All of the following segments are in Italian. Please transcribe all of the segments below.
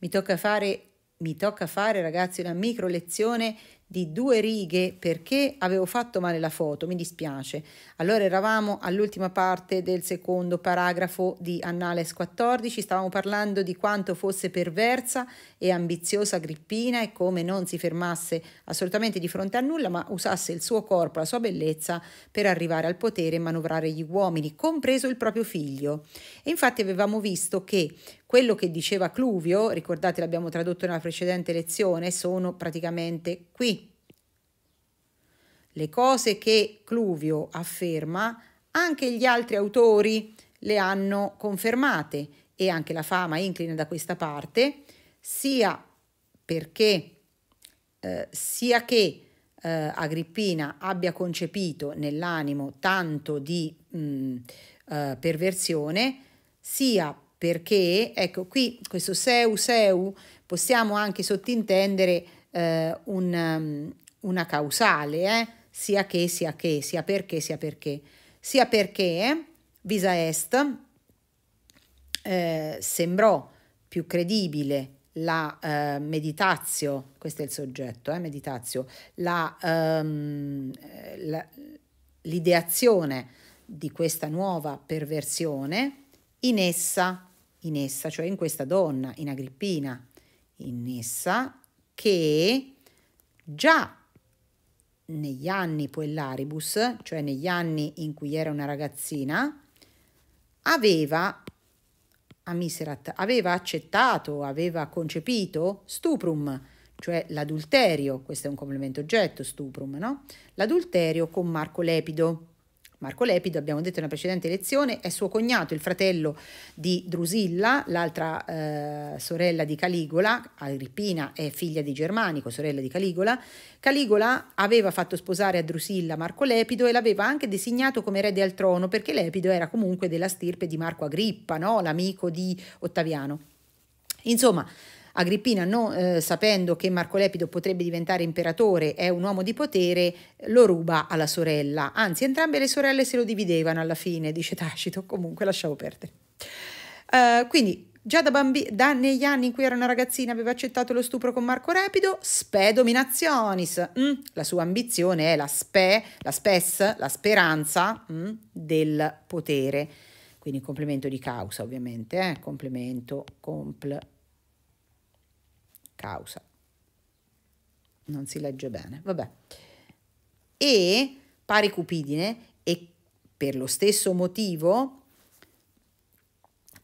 Mi tocca fare, mi tocca fare ragazzi una micro lezione di due righe perché avevo fatto male la foto, mi dispiace. Allora eravamo all'ultima parte del secondo paragrafo di Annales 14, stavamo parlando di quanto fosse perversa e ambiziosa Agrippina e come non si fermasse assolutamente di fronte a nulla, ma usasse il suo corpo, la sua bellezza per arrivare al potere e manovrare gli uomini, compreso il proprio figlio. E infatti avevamo visto che quello che diceva Cluvio, ricordate l'abbiamo tradotto nella precedente lezione, sono praticamente qui. Le cose che Cluvio afferma, anche gli altri autori le hanno confermate e anche la fama inclina da questa parte, sia perché eh, sia che eh, Agrippina abbia concepito nell'animo tanto di mh, mm, eh, perversione, sia perché ecco qui questo seu seu possiamo anche sottintendere eh, un, ehm, una causale, eh? sia che sia che, sia perché sia perché, sia perché visa est eh, sembrò più credibile la eh, meditazio, questo è il soggetto, eh, meditazio, la, ehm, la, l'ideazione di questa nuova perversione in essa in essa, cioè in questa donna, in Agrippina, in essa che già negli anni puellaribus, cioè negli anni in cui era una ragazzina, aveva, amiserat, aveva accettato, aveva concepito stuprum, cioè l'adulterio, questo è un complemento oggetto, stuprum, no? L'adulterio con Marco Lepido, Marco Lepido, abbiamo detto in una precedente lezione, è suo cognato, il fratello di Drusilla, l'altra eh, sorella di Caligola, Agrippina è figlia di Germanico, sorella di Caligola. Caligola aveva fatto sposare a Drusilla Marco Lepido e l'aveva anche designato come erede al trono perché Lepido era comunque della stirpe di Marco Agrippa, no? l'amico di Ottaviano. Insomma, Agrippina, non, eh, sapendo che Marco Lepido potrebbe diventare imperatore, è un uomo di potere, lo ruba alla sorella. Anzi, entrambe le sorelle se lo dividevano alla fine, dice Tacito, comunque lasciamo perdere. Uh, quindi Già da bambi- da negli anni in cui era una ragazzina aveva accettato lo stupro con Marco Repido, spe dominationis. Mm, la sua ambizione è la spe, la spes, la speranza mm, del potere. Quindi complemento di causa, ovviamente, eh? complemento, compl- causa. Non si legge bene, vabbè. E pari cupidine e per lo stesso motivo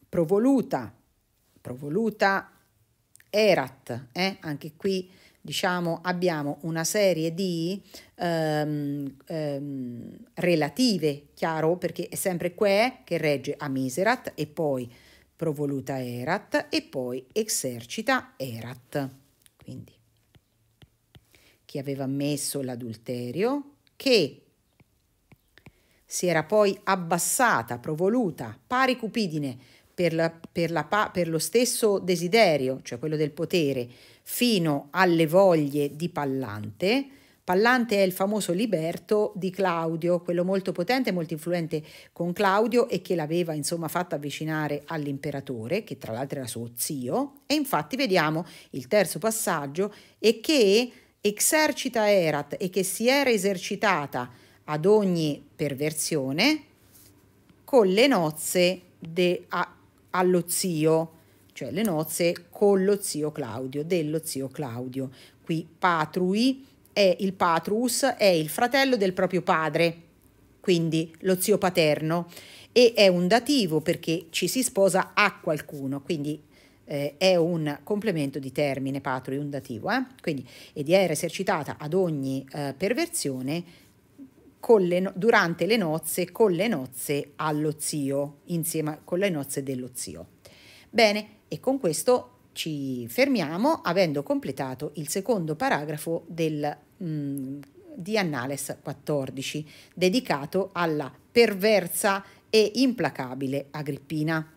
provoluta, provoluta erat, eh? anche qui diciamo abbiamo una serie di um, um, relative, chiaro? Perché è sempre que che regge a miserat e poi provoluta erat e poi esercita erat. Quindi chi aveva messo l'adulterio che si era poi abbassata, provoluta, pari cupidine per, la, per, la, per lo stesso desiderio, cioè quello del potere, fino alle voglie di Pallante, Pallante è il famoso liberto di Claudio, quello molto potente e molto influente con Claudio e che l'aveva insomma fatto avvicinare all'imperatore, che tra l'altro era suo zio. E infatti vediamo il terzo passaggio e che esercita Erat e che si era esercitata ad ogni perversione con le nozze de, a, allo zio, cioè le nozze con lo zio Claudio, dello zio Claudio. Qui patrui è il patrus, è il fratello del proprio padre, quindi lo zio paterno, e è un dativo perché ci si sposa a qualcuno, quindi eh, è un complemento di termine patri, un dativo, eh? quindi, di era esercitata ad ogni eh, perversione le durante le nozze, con le nozze allo zio, insieme con le nozze dello zio. Bene, e con questo ci fermiamo avendo completato il secondo paragrafo del di Annales 14, dedicato alla perversa e implacabile Agrippina.